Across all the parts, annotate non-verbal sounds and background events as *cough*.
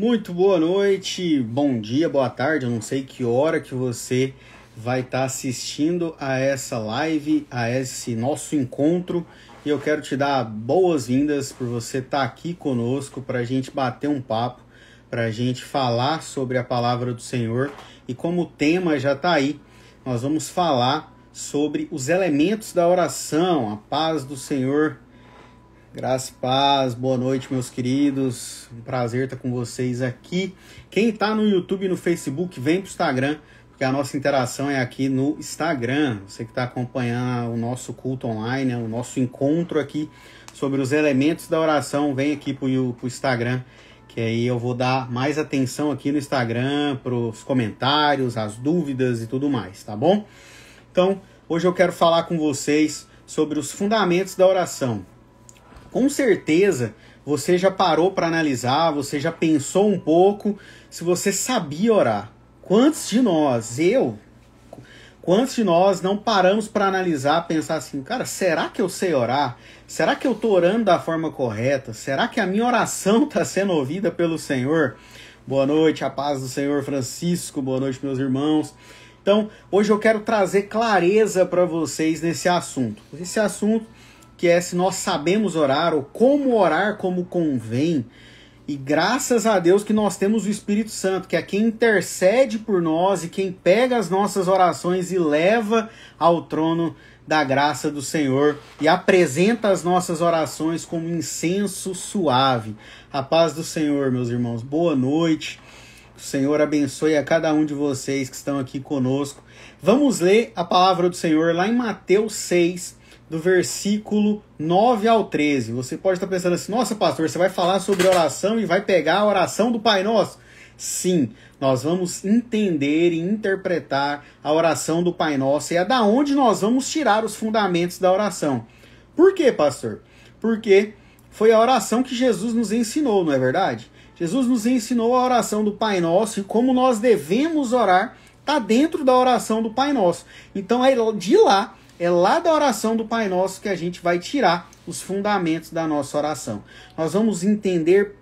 Muito boa noite, bom dia, boa tarde. Eu não sei que hora que você vai estar tá assistindo a essa live, a esse nosso encontro. E eu quero te dar boas-vindas por você estar tá aqui conosco para a gente bater um papo, para a gente falar sobre a palavra do Senhor. E como o tema já está aí, nós vamos falar sobre os elementos da oração, a paz do Senhor Graças, paz, boa noite, meus queridos. Um prazer estar com vocês aqui. Quem está no YouTube e no Facebook, vem para o Instagram, porque a nossa interação é aqui no Instagram. Você que está acompanhando o nosso culto online, né, o nosso encontro aqui sobre os elementos da oração, vem aqui para o Instagram, que aí eu vou dar mais atenção aqui no Instagram, para os comentários, as dúvidas e tudo mais, tá bom? Então, hoje eu quero falar com vocês sobre os fundamentos da oração. Com certeza você já parou para analisar, você já pensou um pouco se você sabia orar. Quantos de nós, eu, quantos de nós não paramos para analisar, pensar assim, cara, será que eu sei orar? Será que eu tô orando da forma correta? Será que a minha oração está *laughs* sendo ouvida pelo Senhor? Boa noite, a paz do Senhor Francisco, boa noite, meus irmãos. Então, hoje eu quero trazer clareza para vocês nesse assunto. Esse assunto que é se nós sabemos orar ou como orar como convém. E graças a Deus que nós temos o Espírito Santo, que é quem intercede por nós e quem pega as nossas orações e leva ao trono da graça do Senhor e apresenta as nossas orações como incenso suave. A paz do Senhor, meus irmãos. Boa noite. O Senhor abençoe a cada um de vocês que estão aqui conosco. Vamos ler a palavra do Senhor lá em Mateus 6, do versículo 9 ao 13. Você pode estar pensando assim: nossa, pastor, você vai falar sobre oração e vai pegar a oração do Pai Nosso? Sim, nós vamos entender e interpretar a oração do Pai Nosso e é da onde nós vamos tirar os fundamentos da oração. Por quê, pastor? Porque foi a oração que Jesus nos ensinou, não é verdade? Jesus nos ensinou a oração do Pai Nosso e como nós devemos orar está dentro da oração do Pai Nosso. Então, é de lá, é lá da oração do Pai Nosso que a gente vai tirar os fundamentos da nossa oração. Nós vamos entender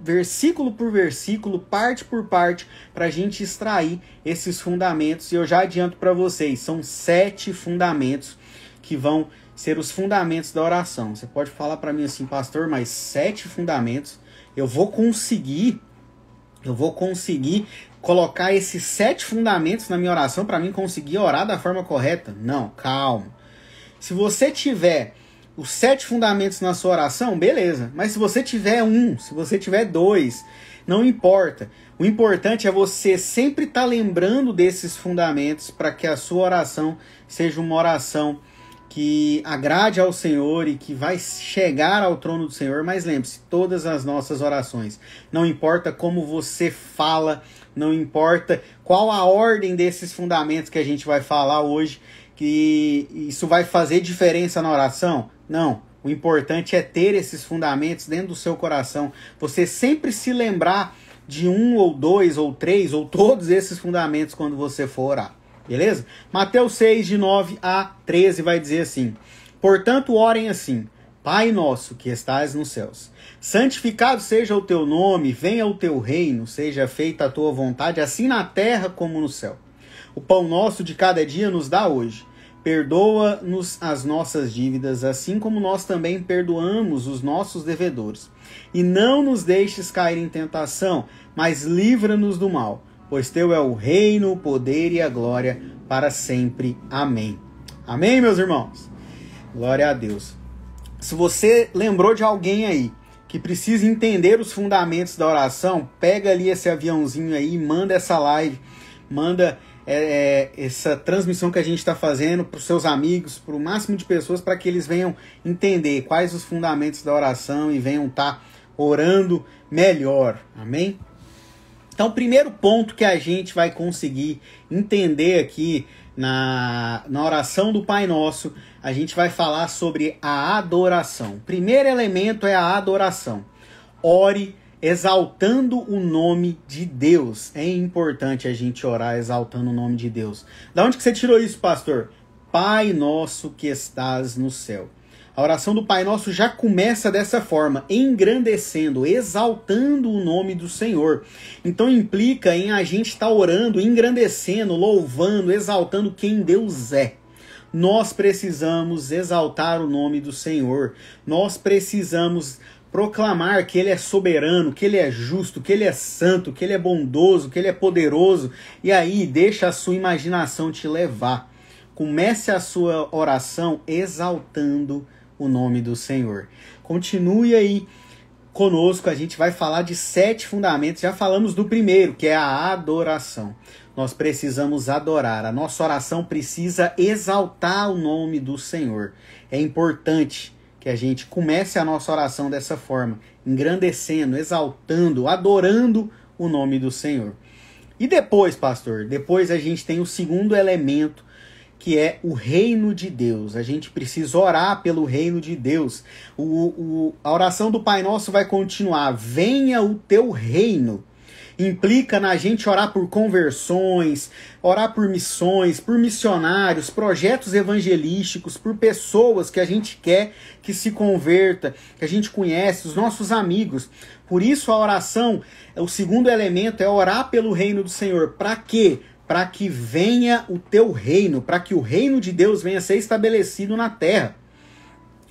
versículo por versículo, parte por parte, para a gente extrair esses fundamentos. E eu já adianto para vocês, são sete fundamentos que vão ser os fundamentos da oração. Você pode falar para mim assim, pastor, mas sete fundamentos eu vou conseguir eu vou conseguir colocar esses sete fundamentos na minha oração para mim conseguir orar da forma correta? Não, calma. Se você tiver os sete fundamentos na sua oração, beleza. Mas se você tiver um, se você tiver dois, não importa. O importante é você sempre estar tá lembrando desses fundamentos para que a sua oração seja uma oração que agrade ao Senhor e que vai chegar ao trono do Senhor. Mas lembre-se, todas as nossas orações, não importa como você fala, não importa qual a ordem desses fundamentos que a gente vai falar hoje, que isso vai fazer diferença na oração? Não. O importante é ter esses fundamentos dentro do seu coração. Você sempre se lembrar de um ou dois ou três ou todos esses fundamentos quando você for orar. Beleza? Mateus 6, de 9 a 13 vai dizer assim: Portanto, orem assim: Pai nosso que estás nos céus, santificado seja o teu nome, venha o teu reino, seja feita a tua vontade, assim na terra como no céu. O pão nosso de cada dia nos dá hoje. Perdoa-nos as nossas dívidas, assim como nós também perdoamos os nossos devedores. E não nos deixes cair em tentação, mas livra-nos do mal pois teu é o reino, o poder e a glória para sempre. Amém. Amém, meus irmãos? Glória a Deus. Se você lembrou de alguém aí que precisa entender os fundamentos da oração, pega ali esse aviãozinho aí, manda essa live, manda é, é essa transmissão que a gente está fazendo para os seus amigos, para o máximo de pessoas, para que eles venham entender quais os fundamentos da oração e venham estar tá orando melhor. Amém? Então, o primeiro ponto que a gente vai conseguir entender aqui na, na oração do Pai Nosso, a gente vai falar sobre a adoração. O primeiro elemento é a adoração. Ore exaltando o nome de Deus. É importante a gente orar exaltando o nome de Deus. Da onde que você tirou isso, pastor? Pai nosso que estás no céu. A oração do Pai Nosso já começa dessa forma, engrandecendo, exaltando o nome do Senhor. Então implica em a gente estar tá orando, engrandecendo, louvando, exaltando quem Deus é. Nós precisamos exaltar o nome do Senhor. Nós precisamos proclamar que ele é soberano, que ele é justo, que ele é santo, que ele é bondoso, que ele é poderoso. E aí deixa a sua imaginação te levar. Comece a sua oração exaltando o nome do Senhor. Continue aí conosco, a gente vai falar de sete fundamentos. Já falamos do primeiro, que é a adoração. Nós precisamos adorar. A nossa oração precisa exaltar o nome do Senhor. É importante que a gente comece a nossa oração dessa forma, engrandecendo, exaltando, adorando o nome do Senhor. E depois, pastor, depois a gente tem o segundo elemento que é o reino de Deus. A gente precisa orar pelo reino de Deus. O, o, a oração do Pai Nosso vai continuar: venha o teu reino. Implica na gente orar por conversões, orar por missões, por missionários, projetos evangelísticos, por pessoas que a gente quer que se converta, que a gente conhece, os nossos amigos. Por isso a oração, o segundo elemento é orar pelo reino do Senhor. Para quê? para que venha o teu reino, para que o reino de Deus venha ser estabelecido na terra.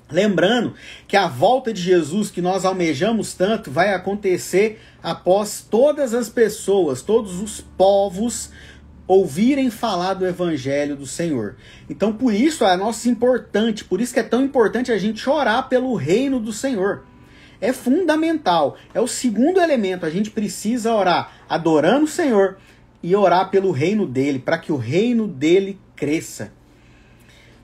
Lembrando que a volta de Jesus que nós almejamos tanto vai acontecer após todas as pessoas, todos os povos ouvirem falar do evangelho do Senhor. Então, por isso é nosso importante, por isso que é tão importante a gente orar pelo reino do Senhor. É fundamental, é o segundo elemento, a gente precisa orar adorando o Senhor, e orar pelo reino dele, para que o reino dele cresça.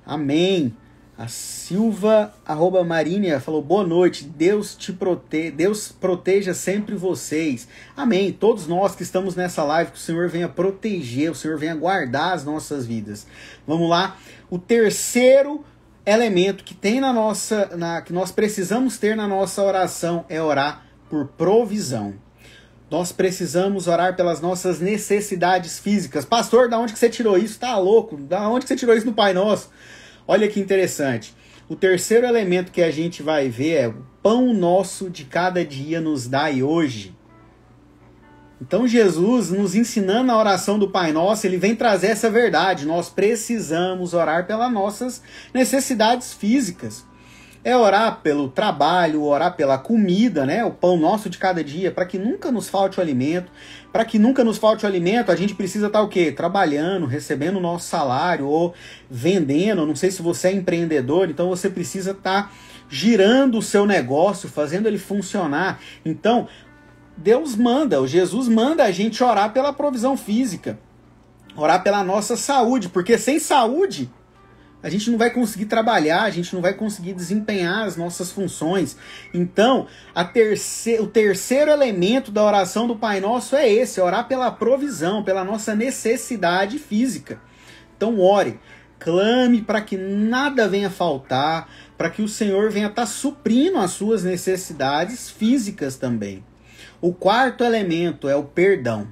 Amém. A Silva arroba Marinha falou boa noite. Deus te prote... Deus proteja sempre vocês. Amém. Todos nós que estamos nessa live, que o Senhor venha proteger, o Senhor venha guardar as nossas vidas. Vamos lá. O terceiro elemento que tem na nossa na que nós precisamos ter na nossa oração é orar por provisão. Nós precisamos orar pelas nossas necessidades físicas. Pastor, da onde que você tirou isso? Tá louco? Da onde que você tirou isso no Pai Nosso? Olha que interessante. O terceiro elemento que a gente vai ver é o pão nosso de cada dia nos dai hoje. Então Jesus nos ensinando a oração do Pai Nosso, ele vem trazer essa verdade. Nós precisamos orar pelas nossas necessidades físicas é orar pelo trabalho, orar pela comida, né? O pão nosso de cada dia, para que nunca nos falte o alimento. Para que nunca nos falte o alimento, a gente precisa estar tá o quê? Trabalhando, recebendo o nosso salário ou vendendo. Não sei se você é empreendedor, então você precisa estar tá girando o seu negócio, fazendo ele funcionar. Então, Deus manda, o Jesus manda a gente orar pela provisão física, orar pela nossa saúde, porque sem saúde a gente não vai conseguir trabalhar, a gente não vai conseguir desempenhar as nossas funções. Então, o terceiro elemento da oração do Pai Nosso é esse: orar pela provisão, pela nossa necessidade física. Então, ore, clame para que nada venha faltar, para que o Senhor venha estar tá suprindo as suas necessidades físicas também. O quarto elemento é o perdão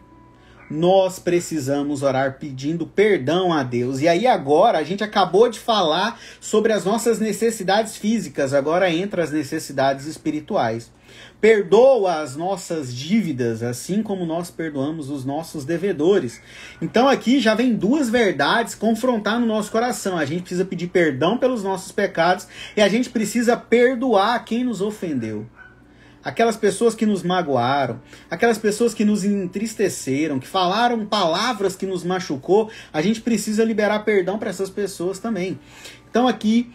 nós precisamos orar pedindo perdão a Deus. E aí agora a gente acabou de falar sobre as nossas necessidades físicas, agora entra as necessidades espirituais. Perdoa as nossas dívidas, assim como nós perdoamos os nossos devedores. Então aqui já vem duas verdades confrontar no nosso coração. A gente precisa pedir perdão pelos nossos pecados e a gente precisa perdoar quem nos ofendeu aquelas pessoas que nos magoaram, aquelas pessoas que nos entristeceram, que falaram palavras que nos machucou, a gente precisa liberar perdão para essas pessoas também. Então aqui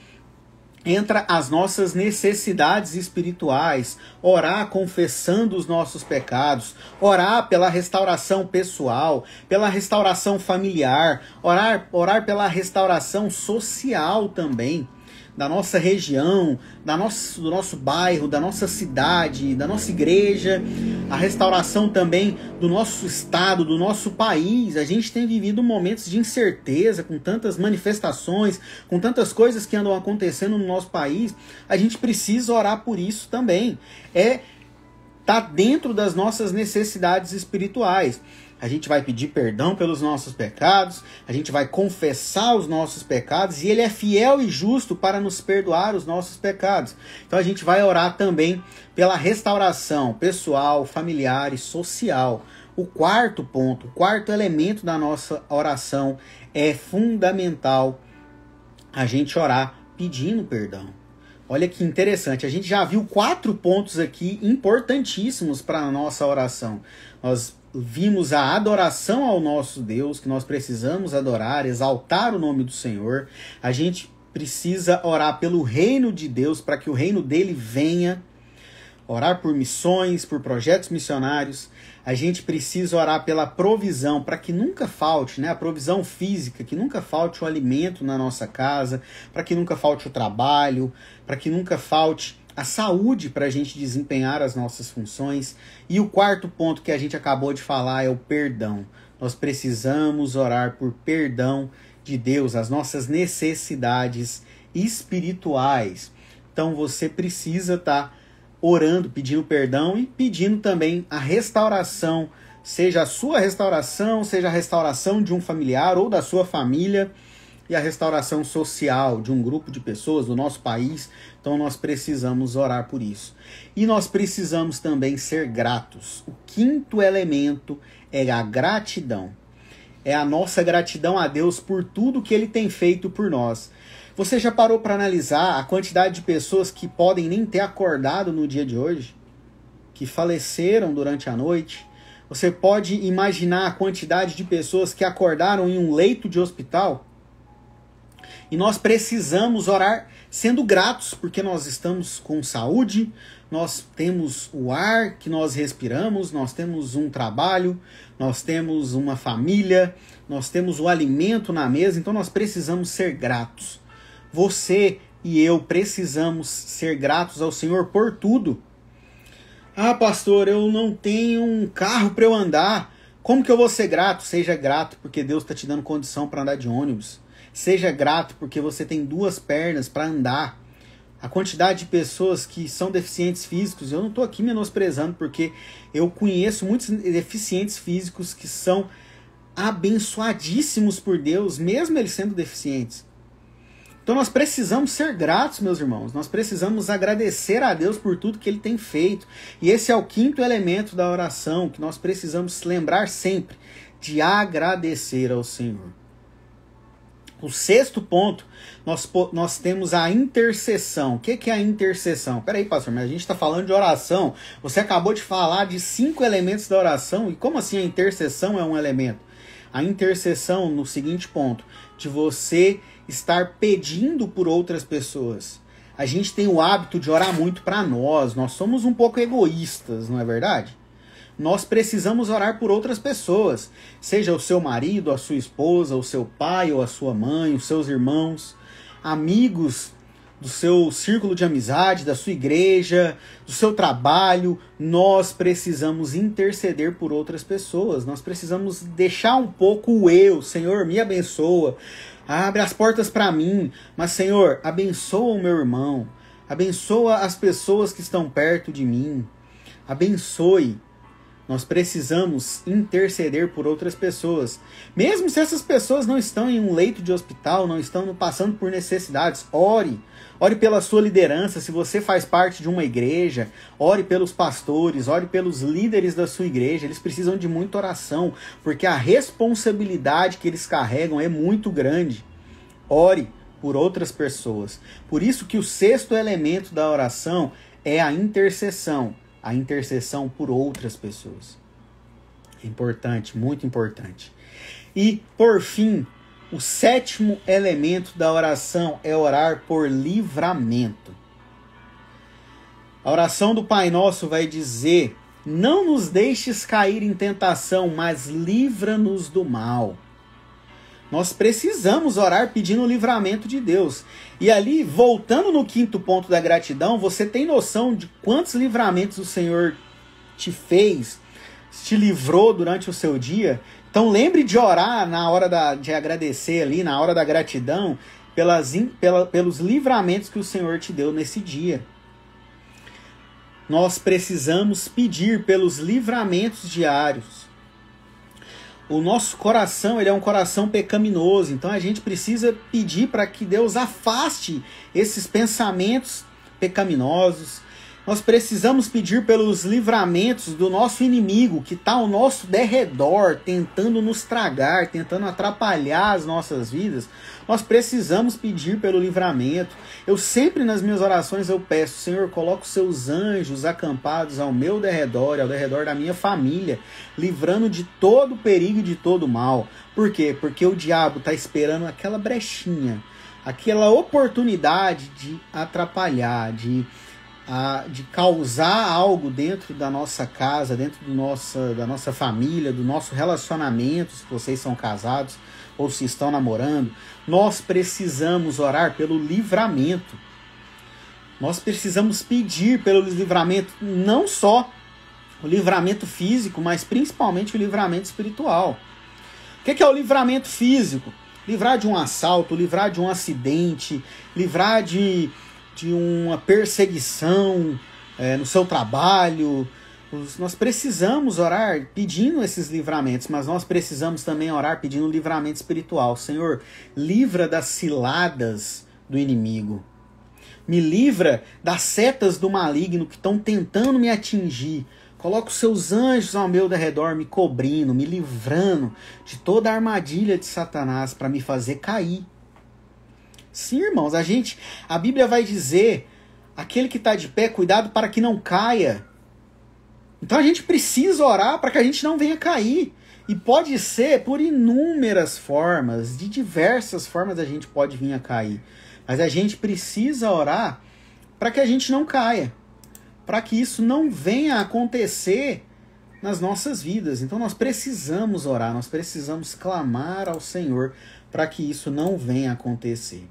entra as nossas necessidades espirituais, orar confessando os nossos pecados, orar pela restauração pessoal, pela restauração familiar, orar orar pela restauração social também da nossa região, da nosso, do nosso bairro, da nossa cidade, da nossa igreja, a restauração também do nosso estado, do nosso país. A gente tem vivido momentos de incerteza, com tantas manifestações, com tantas coisas que andam acontecendo no nosso país. A gente precisa orar por isso também. É tá dentro das nossas necessidades espirituais a gente vai pedir perdão pelos nossos pecados, a gente vai confessar os nossos pecados e Ele é fiel e justo para nos perdoar os nossos pecados. Então a gente vai orar também pela restauração pessoal, familiar e social. O quarto ponto, o quarto elemento da nossa oração é fundamental a gente orar pedindo perdão. Olha que interessante, a gente já viu quatro pontos aqui importantíssimos para a nossa oração. Nós vimos a adoração ao nosso Deus, que nós precisamos adorar, exaltar o nome do Senhor, a gente precisa orar pelo reino de Deus para que o reino dele venha, orar por missões, por projetos missionários. A gente precisa orar pela provisão para que nunca falte, né? A provisão física, que nunca falte o alimento na nossa casa, para que nunca falte o trabalho, para que nunca falte a saúde para a gente desempenhar as nossas funções. E o quarto ponto que a gente acabou de falar é o perdão. Nós precisamos orar por perdão de Deus, as nossas necessidades espirituais. Então você precisa estar tá orando, pedindo perdão e pedindo também a restauração, seja a sua restauração, seja a restauração de um familiar ou da sua família e a restauração social de um grupo de pessoas do nosso país, então nós precisamos orar por isso. E nós precisamos também ser gratos. O quinto elemento é a gratidão. É a nossa gratidão a Deus por tudo que ele tem feito por nós. Você já parou para analisar a quantidade de pessoas que podem nem ter acordado no dia de hoje, que faleceram durante a noite? Você pode imaginar a quantidade de pessoas que acordaram em um leito de hospital? E nós precisamos orar sendo gratos, porque nós estamos com saúde, nós temos o ar que nós respiramos, nós temos um trabalho, nós temos uma família, nós temos o alimento na mesa, então nós precisamos ser gratos. Você e eu precisamos ser gratos ao Senhor por tudo. Ah, pastor, eu não tenho um carro para eu andar. Como que eu vou ser grato? Seja grato, porque Deus está te dando condição para andar de ônibus. Seja grato porque você tem duas pernas para andar. A quantidade de pessoas que são deficientes físicos, eu não estou aqui menosprezando, porque eu conheço muitos deficientes físicos que são abençoadíssimos por Deus, mesmo eles sendo deficientes. Então nós precisamos ser gratos, meus irmãos. Nós precisamos agradecer a Deus por tudo que ele tem feito. E esse é o quinto elemento da oração que nós precisamos lembrar sempre de agradecer ao Senhor. O sexto ponto, nós, nós temos a intercessão. O que, que é a intercessão? Peraí, pastor, mas a gente está falando de oração. Você acabou de falar de cinco elementos da oração. E como assim a intercessão é um elemento? A intercessão no seguinte ponto, de você estar pedindo por outras pessoas. A gente tem o hábito de orar muito para nós, nós somos um pouco egoístas, não é verdade? nós precisamos orar por outras pessoas, seja o seu marido, a sua esposa, o seu pai ou a sua mãe, os seus irmãos, amigos do seu círculo de amizade, da sua igreja, do seu trabalho, nós precisamos interceder por outras pessoas. Nós precisamos deixar um pouco o eu, Senhor, me abençoa. Abre as portas para mim, mas Senhor, abençoa o meu irmão. Abençoa as pessoas que estão perto de mim. Abençoe nós precisamos interceder por outras pessoas. Mesmo se essas pessoas não estão em um leito de hospital, não estão passando por necessidades, ore. Ore pela sua liderança, se você faz parte de uma igreja, ore pelos pastores, ore pelos líderes da sua igreja, eles precisam de muita oração, porque a responsabilidade que eles carregam é muito grande. Ore por outras pessoas. Por isso que o sexto elemento da oração é a intercessão a intercessão por outras pessoas. Importante, muito importante. E, por fim, o sétimo elemento da oração é orar por livramento. A oração do Pai Nosso vai dizer: Não nos deixes cair em tentação, mas livra-nos do mal. Nós precisamos orar pedindo o livramento de Deus. E ali, voltando no quinto ponto da gratidão, você tem noção de quantos livramentos o Senhor te fez, te livrou durante o seu dia. Então lembre de orar na hora da, de agradecer ali, na hora da gratidão, pelas, pela, pelos livramentos que o Senhor te deu nesse dia. Nós precisamos pedir pelos livramentos diários o nosso coração ele é um coração pecaminoso, então a gente precisa pedir para que Deus afaste esses pensamentos pecaminosos, nós precisamos pedir pelos livramentos do nosso inimigo que está ao nosso derredor, tentando nos tragar, tentando atrapalhar as nossas vidas. Nós precisamos pedir pelo livramento. Eu sempre nas minhas orações eu peço, Senhor, coloque os seus anjos acampados ao meu derredor, ao derredor da minha família, livrando de todo perigo e de todo mal. Por quê? Porque o diabo está esperando aquela brechinha, aquela oportunidade de atrapalhar, de a, de causar algo dentro da nossa casa, dentro do nossa, da nossa família, do nosso relacionamento, se vocês são casados ou se estão namorando, nós precisamos orar pelo livramento. Nós precisamos pedir pelo livramento, não só o livramento físico, mas principalmente o livramento espiritual. O que é o livramento físico? Livrar de um assalto, livrar de um acidente, livrar de de uma perseguição é, no seu trabalho. Os, nós precisamos orar pedindo esses livramentos, mas nós precisamos também orar pedindo um livramento espiritual. Senhor, livra das ciladas do inimigo. Me livra das setas do maligno que estão tentando me atingir. Coloca os seus anjos ao meu redor, me cobrindo, me livrando de toda a armadilha de Satanás para me fazer cair Sim, irmãos, a gente, a Bíblia vai dizer: aquele que está de pé, cuidado para que não caia. Então a gente precisa orar para que a gente não venha cair. E pode ser por inúmeras formas, de diversas formas a gente pode vir a cair. Mas a gente precisa orar para que a gente não caia, para que isso não venha a acontecer nas nossas vidas. Então nós precisamos orar, nós precisamos clamar ao Senhor para que isso não venha a acontecer.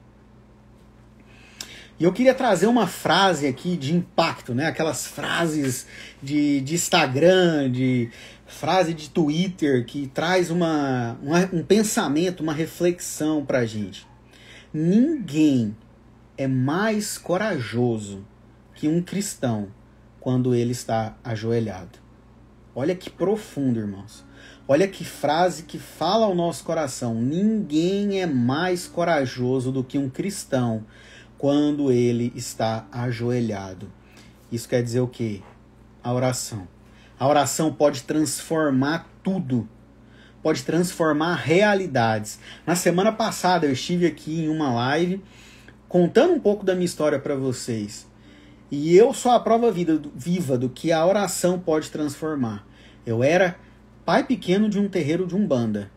E eu queria trazer uma frase aqui de impacto, né? Aquelas frases de, de Instagram, de frase de Twitter que traz uma, uma um pensamento, uma reflexão pra gente. Ninguém é mais corajoso que um cristão quando ele está ajoelhado. Olha que profundo, irmãos. Olha que frase que fala ao nosso coração. Ninguém é mais corajoso do que um cristão quando ele está ajoelhado. Isso quer dizer o quê? A oração. A oração pode transformar tudo. Pode transformar realidades. Na semana passada eu estive aqui em uma live contando um pouco da minha história para vocês. E eu sou a prova viva do que a oração pode transformar. Eu era pai pequeno de um terreiro de Umbanda.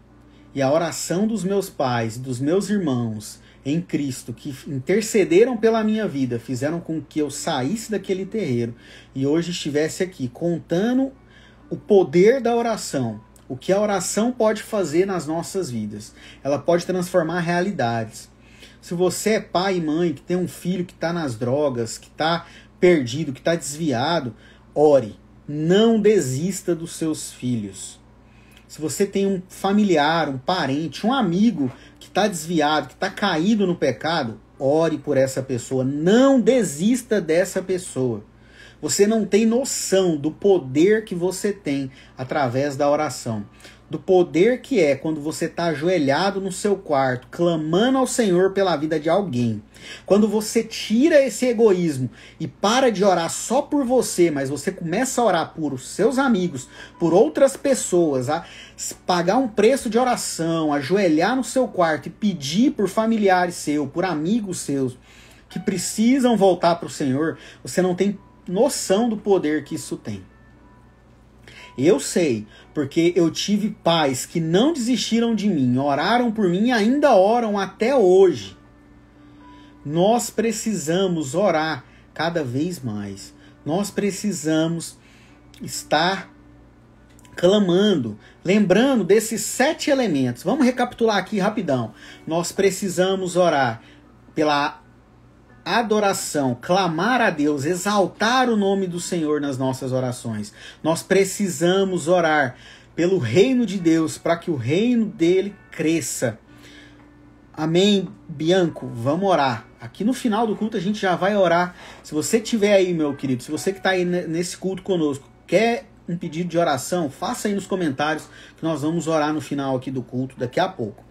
E a oração dos meus pais, dos meus irmãos, em Cristo que intercederam pela minha vida, fizeram com que eu saísse daquele terreiro e hoje estivesse aqui contando o poder da oração, o que a oração pode fazer nas nossas vidas. Ela pode transformar realidades. Se você é pai e mãe que tem um filho que está nas drogas, que está perdido, que está desviado, ore. Não desista dos seus filhos. Se você tem um familiar, um parente, um amigo está desviado, que está caído no pecado, ore por essa pessoa. Não desista dessa pessoa. Você não tem noção do poder que você tem através da oração. Do poder que é quando você está ajoelhado no seu quarto, clamando ao Senhor pela vida de alguém. Quando você tira esse egoísmo e para de orar só por você, mas você começa a orar por os seus amigos, por outras pessoas, a pagar um preço de oração, ajoelhar no seu quarto e pedir por familiares seus, por amigos seus que precisam voltar para o Senhor, você não tem noção do poder que isso tem. Eu sei, porque eu tive pais que não desistiram de mim, oraram por mim e ainda oram até hoje. Nós precisamos orar cada vez mais. Nós precisamos estar clamando, lembrando desses sete elementos. Vamos recapitular aqui rapidão. Nós precisamos orar pela adoração, clamar a Deus, exaltar o nome do Senhor nas nossas orações. Nós precisamos orar pelo reino de Deus para que o reino dele cresça. Amém, Bianco? Vamos orar. Aqui no final do culto a gente já vai orar. Se você tiver aí, meu querido, se você que está aí nesse culto conosco, quer um pedido de oração, faça aí nos comentários que nós vamos orar no final aqui do culto daqui a pouco.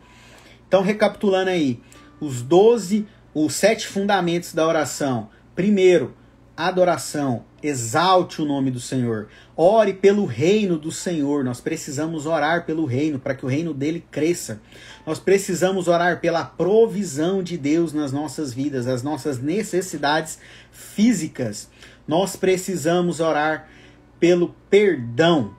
Então, recapitulando aí, os 12 os sete fundamentos da oração. Primeiro, adoração. Exalte o nome do Senhor. Ore pelo reino do Senhor. Nós precisamos orar pelo reino para que o reino dele cresça. Nós precisamos orar pela provisão de Deus nas nossas vidas, as nossas necessidades físicas. Nós precisamos orar pelo perdão,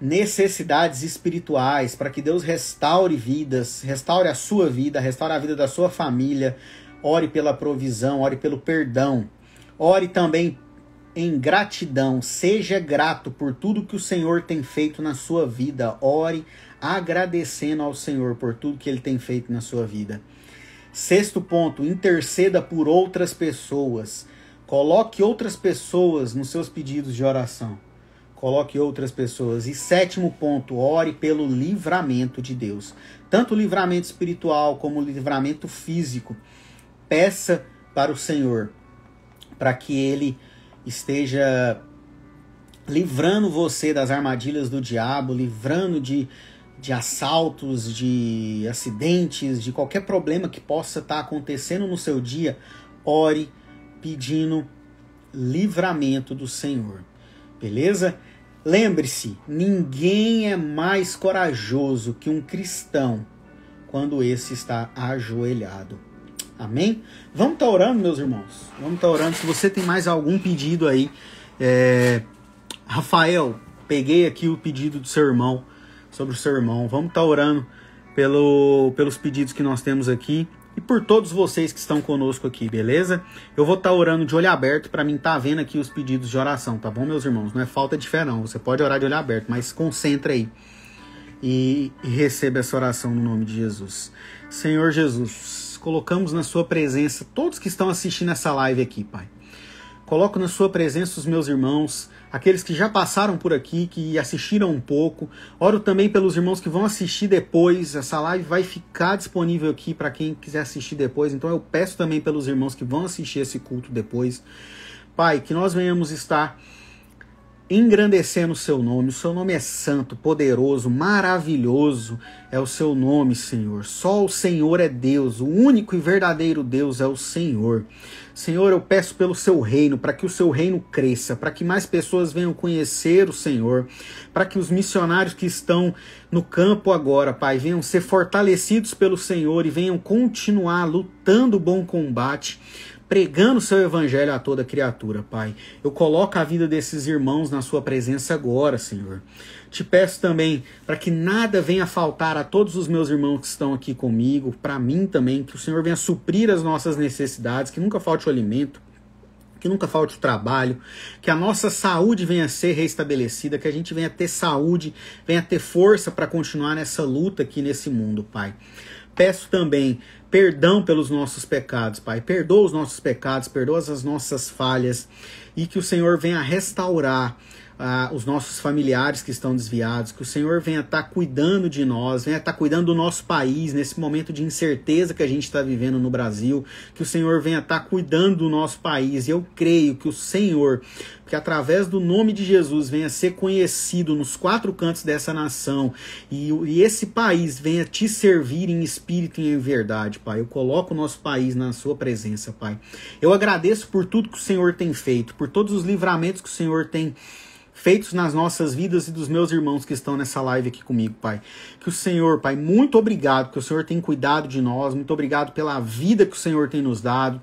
necessidades espirituais, para que Deus restaure vidas, restaure a sua vida, restaure a vida da sua família, Ore pela provisão, ore pelo perdão. Ore também em gratidão. Seja grato por tudo que o Senhor tem feito na sua vida. Ore agradecendo ao Senhor por tudo que ele tem feito na sua vida. Sexto ponto, interceda por outras pessoas. Coloque outras pessoas nos seus pedidos de oração. Coloque outras pessoas. E sétimo ponto, ore pelo livramento de Deus. Tanto o livramento espiritual como o livramento físico peça para o Senhor, para que ele esteja livrando você das armadilhas do diabo, livrando de, de assaltos, de acidentes, de qualquer problema que possa estar tá acontecendo no seu dia, ore pedindo livramento do Senhor. Beleza? Lembre-se, ninguém é mais corajoso que um cristão quando esse está ajoelhado. Amém? Vamos estar tá orando, meus irmãos. Vamos estar tá orando. Se você tem mais algum pedido aí, é... Rafael, peguei aqui o pedido do seu irmão, sobre o seu irmão. Vamos estar tá orando pelo, pelos pedidos que nós temos aqui e por todos vocês que estão conosco aqui, beleza? Eu vou estar tá orando de olho aberto para mim estar tá vendo aqui os pedidos de oração, tá bom, meus irmãos? Não é falta de fé, não. Você pode orar de olho aberto, mas concentra aí e, e receba essa oração no nome de Jesus. Senhor Jesus colocamos na Sua presença todos que estão assistindo essa live aqui, Pai. Coloco na Sua presença os meus irmãos, aqueles que já passaram por aqui, que assistiram um pouco. Oro também pelos irmãos que vão assistir depois. Essa live vai ficar disponível aqui para quem quiser assistir depois. Então eu peço também pelos irmãos que vão assistir esse culto depois. Pai, que nós venhamos estar engrandecendo o seu nome. O seu nome é santo, poderoso, maravilhoso é o seu nome, Senhor. Só o Senhor é Deus, o único e verdadeiro Deus é o Senhor. Senhor, eu peço pelo seu reino, para que o seu reino cresça, para que mais pessoas venham conhecer o Senhor, para que os missionários que estão no campo agora, Pai, venham ser fortalecidos pelo Senhor e venham continuar lutando o bom combate pregando o seu evangelho a toda criatura, Pai. Eu coloco a vida desses irmãos na sua presença agora, Senhor. Te peço também para que nada venha faltar a todos os meus irmãos que estão aqui comigo, para mim também, que o Senhor venha suprir as nossas necessidades, que nunca falte o alimento, que nunca falte o trabalho, que a nossa saúde venha ser restabelecida, que a gente venha ter saúde, venha ter força para continuar nessa luta aqui nesse mundo, Pai. Peço também perdão pelos nossos pecados, Pai. Perdoa os nossos pecados, perdoa as nossas falhas, e que o Senhor venha restaurar ah, os nossos familiares que estão desviados, que o Senhor venha estar tá cuidando de nós, venha estar tá cuidando do nosso país nesse momento de incerteza que a gente está vivendo no Brasil, que o Senhor venha estar tá cuidando do nosso país. E eu creio que o Senhor, que através do nome de Jesus venha ser conhecido nos quatro cantos dessa nação e, e esse país venha te servir em espírito e em verdade, Pai. Eu coloco o nosso país na Sua presença, Pai. Eu agradeço por tudo que o Senhor tem feito, por por todos os livramentos que o Senhor tem feitos nas nossas vidas e dos meus irmãos que estão nessa live aqui comigo, Pai. Que o Senhor, Pai, muito obrigado, que o Senhor tem cuidado de nós, muito obrigado pela vida que o Senhor tem nos dado.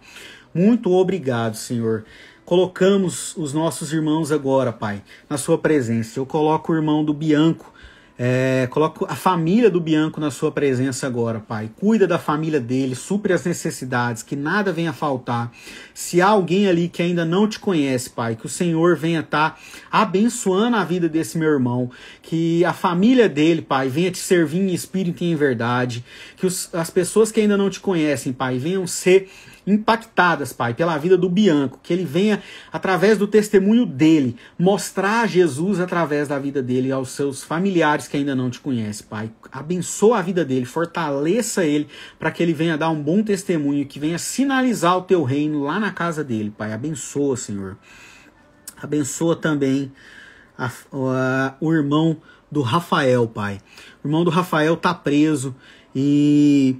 Muito obrigado, Senhor. Colocamos os nossos irmãos agora, Pai, na sua presença. Eu coloco o irmão do Bianco é, coloco a família do Bianco na sua presença agora, Pai. Cuida da família dele, supre as necessidades, que nada venha faltar. Se há alguém ali que ainda não te conhece, Pai, que o Senhor venha estar tá abençoando a vida desse meu irmão, que a família dele, Pai, venha te servir em espírito e em verdade, que os, as pessoas que ainda não te conhecem, Pai, venham ser impactadas, Pai, pela vida do Bianco, que ele venha, através do testemunho dele, mostrar Jesus através da vida dele aos seus familiares que ainda não te conhecem, Pai. Abençoa a vida dele, fortaleça ele, para que ele venha dar um bom testemunho, que venha sinalizar o teu reino lá na casa dele, Pai. Abençoa, Senhor. Abençoa também a, a, o irmão do Rafael, Pai. O irmão do Rafael tá preso e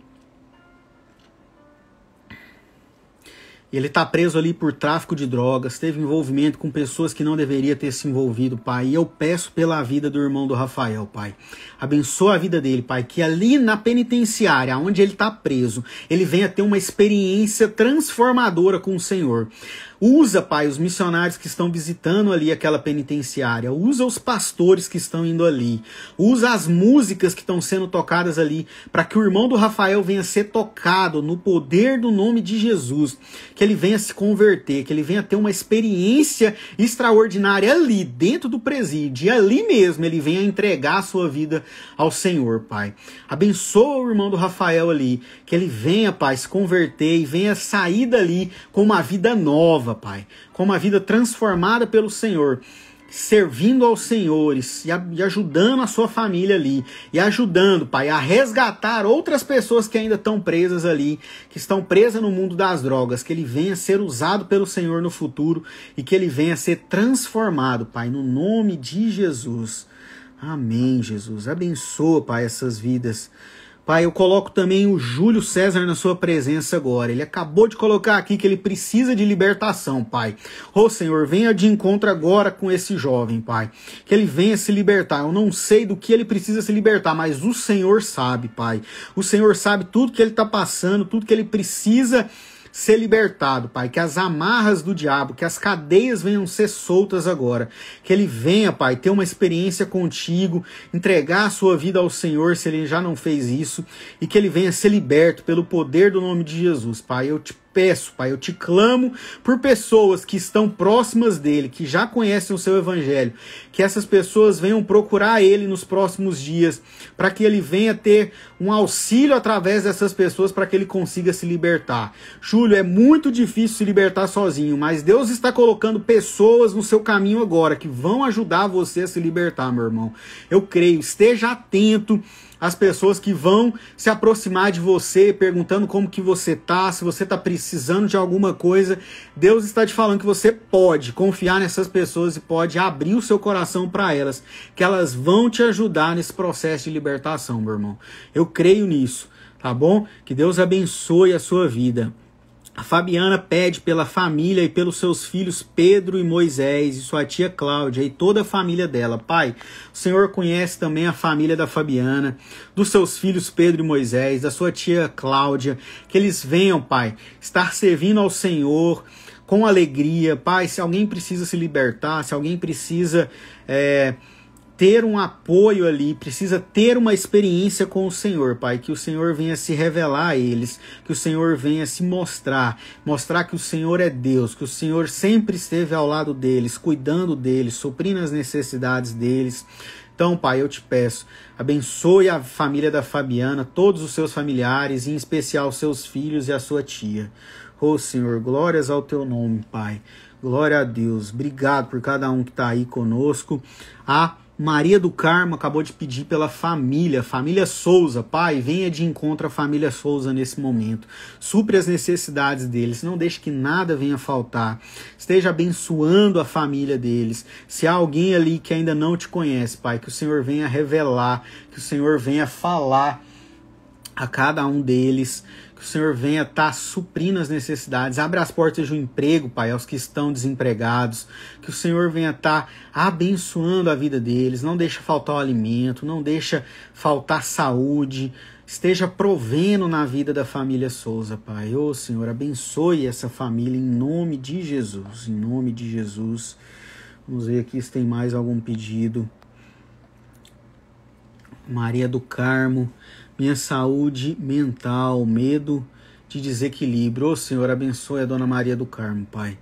Ele está preso ali por tráfico de drogas, teve envolvimento com pessoas que não deveria ter se envolvido, pai. E eu peço pela vida do irmão do Rafael, pai. Abençoa a vida dele, pai, que ali na penitenciária, onde ele está preso, ele venha ter uma experiência transformadora com o Senhor. Usa, Pai, os missionários que estão visitando ali aquela penitenciária. Usa os pastores que estão indo ali. Usa as músicas que estão sendo tocadas ali. Para que o irmão do Rafael venha ser tocado no poder do nome de Jesus. Que ele venha se converter. Que ele venha ter uma experiência extraordinária ali, dentro do presídio. E ali mesmo ele venha entregar a sua vida ao Senhor, Pai. Abençoa o irmão do Rafael ali. Que ele venha, Pai, se converter e venha sair dali com uma vida nova nova, Pai, com uma vida transformada pelo Senhor, servindo aos senhores e, e ajudando a sua família ali, e ajudando, Pai, a resgatar outras pessoas que ainda estão presas ali, que estão presas no mundo das drogas, que ele venha ser usado pelo Senhor no futuro e que ele venha ser transformado, Pai, no nome de Jesus. Amém, Jesus. Abençoa, Pai, essas vidas. Pai, eu coloco também o Júlio César na sua presença agora. Ele acabou de colocar aqui que ele precisa de libertação, Pai. Ô oh, Senhor, venha de encontro agora com esse jovem, Pai. Que ele venha se libertar. Eu não sei do que ele precisa se libertar, mas o Senhor sabe, Pai. O Senhor sabe tudo que ele está passando, tudo que ele precisa ser libertado, Pai. Que as amarras do diabo, que as cadeias venham ser soltas agora. Que ele venha, Pai, ter uma experiência contigo, entregar a sua vida ao Senhor se ele já não fez isso. E que ele venha ser liberto pelo poder do nome de Jesus, Pai. Eu te peço, Pai, eu te clamo por pessoas que estão próximas dele, que já conhecem o seu evangelho, que essas pessoas venham procurar ele nos próximos dias, para que ele venha ter um auxílio através dessas pessoas para que ele consiga se libertar. Júlio, é muito difícil se libertar sozinho, mas Deus está colocando pessoas no seu caminho agora que vão ajudar você a se libertar, meu irmão. Eu creio, esteja atento as pessoas que vão se aproximar de você, perguntando como que você tá, se você tá precisando de alguma coisa. Deus está te falando que você pode confiar nessas pessoas e pode abrir o seu coração para elas, que elas vão te ajudar nesse processo de libertação, meu irmão. Eu creio nisso, tá bom? Que Deus abençoe a sua vida. A Fabiana pede pela família e pelos seus filhos Pedro e Moisés e sua tia Cláudia e toda a família dela. Pai, o Senhor conhece também a família da Fabiana, dos seus filhos Pedro e Moisés, da sua tia Cláudia, que eles venham, Pai, estar servindo ao Senhor com alegria. Pai, se alguém precisa se libertar, se alguém precisa. É, ter um apoio ali, precisa ter uma experiência com o Senhor, Pai. Que o Senhor venha se revelar a eles, que o Senhor venha se mostrar, mostrar que o Senhor é Deus, que o Senhor sempre esteve ao lado deles, cuidando deles, suprindo as necessidades deles. Então, Pai, eu te peço, abençoe a família da Fabiana, todos os seus familiares, em especial seus filhos e a sua tia. Ô oh, Senhor, glórias ao teu nome, Pai. Glória a Deus. Obrigado por cada um que está aí conosco. A ah, Maria do Carmo acabou de pedir pela família, família Souza. Pai, venha de encontro à família Souza nesse momento. Supre as necessidades deles, não deixe que nada venha faltar. Esteja abençoando a família deles. Se há alguém ali que ainda não te conhece, Pai, que o Senhor venha revelar, que o Senhor venha falar a cada um deles o Senhor venha estar tá suprindo as necessidades. Abre as portas de um emprego, Pai, aos que estão desempregados. Que o Senhor venha estar tá abençoando a vida deles. Não deixa faltar o alimento, não deixa faltar saúde. Esteja provendo na vida da família Souza, Pai. Ô oh, Senhor, abençoe essa família em nome de Jesus. Em nome de Jesus. Vamos ver aqui se tem mais algum pedido. Maria do Carmo minha saúde mental, medo de desequilíbrio. Ô oh, Senhor, abençoe a Dona Maria do Carmo, Pai.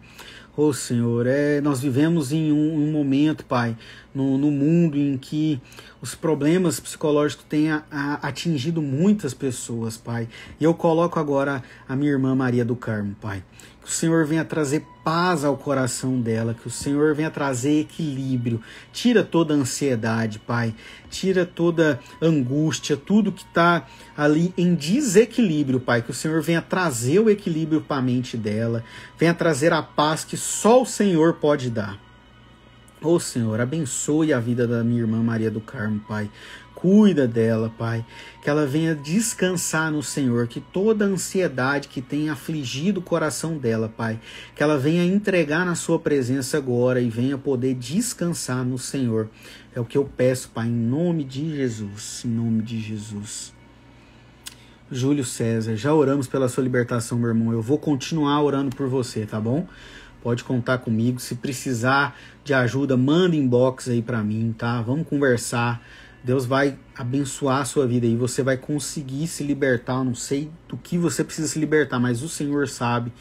Ô oh, Senhor, é, nós vivemos em um, um momento, Pai, no, no, mundo em que os problemas psicológicos têm a, a, atingido muitas pessoas, Pai. E eu coloco agora a minha irmã Maria do Carmo, Pai que o Senhor venha trazer paz ao coração dela, que o Senhor venha trazer equilíbrio. Tira toda a ansiedade, Pai. Tira toda a angústia, tudo que está ali em desequilíbrio, Pai. Que o Senhor venha trazer o equilíbrio para a mente dela, venha trazer a paz que só o Senhor pode dar. Ô oh, Senhor, abençoe a vida da minha irmã Maria do Carmo, Pai. Cuida dela, Pai. Que ela venha descansar no Senhor. Que toda a ansiedade que tem afligido o coração dela, Pai. Que ela venha entregar na Sua presença agora e venha poder descansar no Senhor. É o que eu peço, Pai, em nome de Jesus. Em nome de Jesus. Júlio César, já oramos pela sua libertação, meu irmão. Eu vou continuar orando por você, tá bom? Pode contar comigo. Se precisar de ajuda, manda inbox aí para mim, tá? Vamos conversar. Deus vai abençoar a sua vida e você vai conseguir se libertar. Eu não sei do que você precisa se libertar, mas o Senhor sabe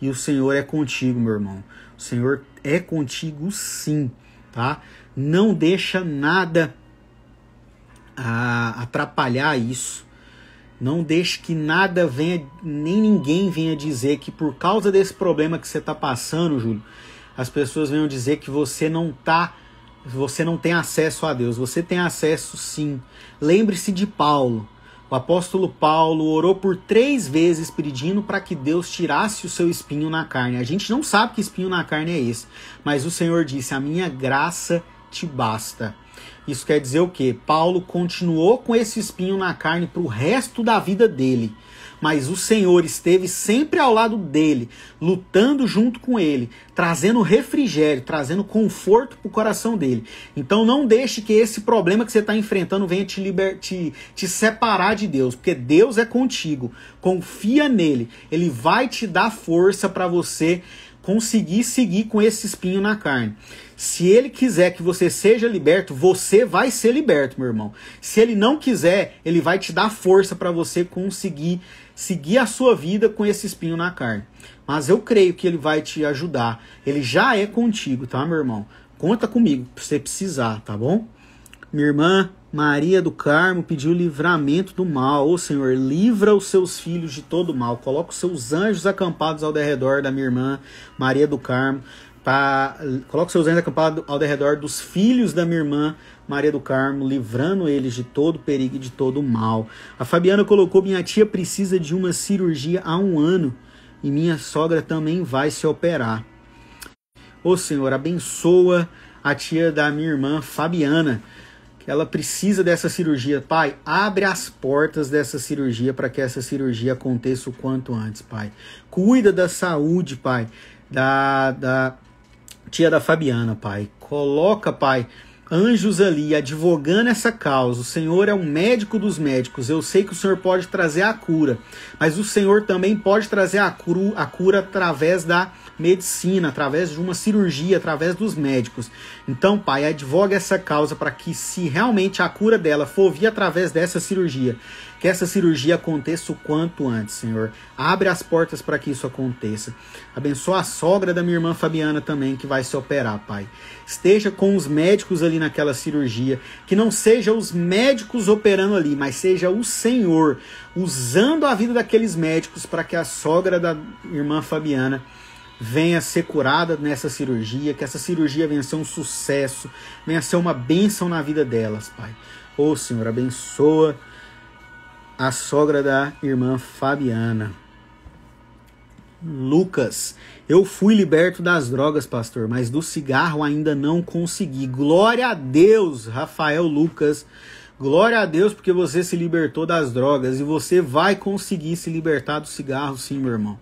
e o Senhor é contigo, meu irmão. O Senhor é contigo sim, tá? Não deixa nada ah, atrapalhar isso. Não deixe que nada venha, nem ninguém venha dizer que por causa desse problema que você está passando, Júlio, as pessoas venham dizer que você não tá, você não tem acesso a Deus. Você tem acesso sim. Lembre-se de Paulo. O apóstolo Paulo orou por três vezes pedindo para que Deus tirasse o seu espinho na carne. A gente não sabe que espinho na carne é esse, mas o Senhor disse: A minha graça é te basta. Isso quer dizer o que? Paulo continuou com esse espinho na carne para o resto da vida dele. Mas o Senhor esteve sempre ao lado dele, lutando junto com ele, trazendo refrigério, trazendo conforto para o coração dele. Então não deixe que esse problema que você está enfrentando venha te, liber... te, te separar de Deus, porque Deus é contigo. Confia nele, ele vai te dar força para você conseguir seguir com esse espinho na carne. Se ele quiser que você seja liberto, você vai ser liberto, meu irmão. Se ele não quiser, ele vai te dar força para você conseguir seguir a sua vida com esse espinho na carne. Mas eu creio que ele vai te ajudar. Ele já é contigo, tá, meu irmão? Conta comigo se você precisar, tá bom? Minha irmã Maria do Carmo pediu livramento do mal. Ô Senhor, livra os seus filhos de todo mal. Coloca os seus anjos acampados ao redor da minha irmã Maria do Carmo. Tá, coloca seus anjos acampados ao redor dos filhos da minha irmã Maria do Carmo, livrando eles de todo perigo e de todo mal. A Fabiana colocou: minha tia precisa de uma cirurgia há um ano e minha sogra também vai se operar. Ô Senhor, abençoa a tia da minha irmã Fabiana. que Ela precisa dessa cirurgia, Pai. Abre as portas dessa cirurgia para que essa cirurgia aconteça o quanto antes, Pai. Cuida da saúde, Pai, da, da, tia da Fabiana, Pai. Coloca, Pai, anjos ali advogando essa causa. O Senhor é o médico dos médicos. Eu sei que o Senhor pode trazer a cura, mas o Senhor também pode trazer a cura, a cura através da medicina, através de uma cirurgia, através dos médicos. Então, Pai, advoga essa causa para que, se realmente a cura dela for via através dessa cirurgia, que essa cirurgia aconteça o quanto antes, Senhor. Abre as portas para que isso aconteça. Abençoa a sogra da minha irmã Fabiana também, que vai se operar, Pai. Esteja com os médicos ali naquela cirurgia. Que não seja os médicos operando ali, mas seja o Senhor usando a vida daqueles médicos para que a sogra da irmã Fabiana venha ser curada nessa cirurgia, que essa cirurgia venha ser um sucesso, venha ser uma bênção na vida delas, Pai. Ô oh, Senhor, abençoa a sogra da irmã Fabiana. Lucas, eu fui liberto das drogas, pastor, mas do cigarro ainda não consegui. Glória a Deus, Rafael Lucas. Glória a Deus porque você se libertou das drogas e você vai conseguir se libertar do cigarro, sim, meu irmão.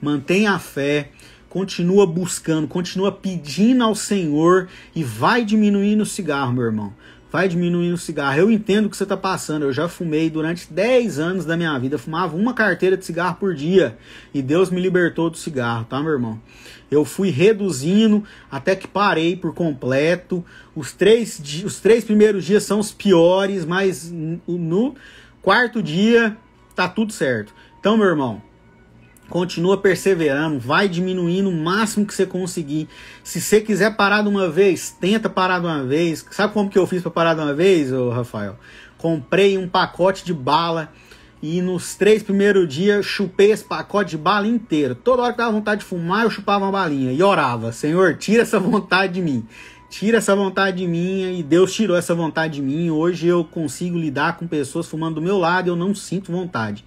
Mantenha a fé, continua buscando, continua pedindo ao Senhor e vai diminuindo o cigarro, meu irmão. Vai diminuindo o cigarro. Eu entendo o que você está passando. Eu já fumei durante 10 anos da minha vida. fumava uma carteira de cigarro por dia. E Deus me libertou do cigarro, tá, meu irmão? Eu fui reduzindo até que parei por completo. Os três, os três primeiros dias são os piores, mas no quarto dia tá tudo certo. Então, meu irmão, Continua perseverando, vai diminuindo o máximo que você conseguir. Se você quiser parar de uma vez, tenta parar de uma vez. Sabe como que eu fiz para parar de uma vez, ô Rafael? Comprei um pacote de bala e nos três primeiros dias chupei esse pacote de bala inteiro. Toda hora que dava vontade de fumar, eu chupava uma balinha e orava: Senhor, tira essa vontade de mim. Tira essa vontade de mim e Deus tirou essa vontade de mim. Hoje eu consigo lidar com pessoas fumando do meu lado e eu não sinto vontade.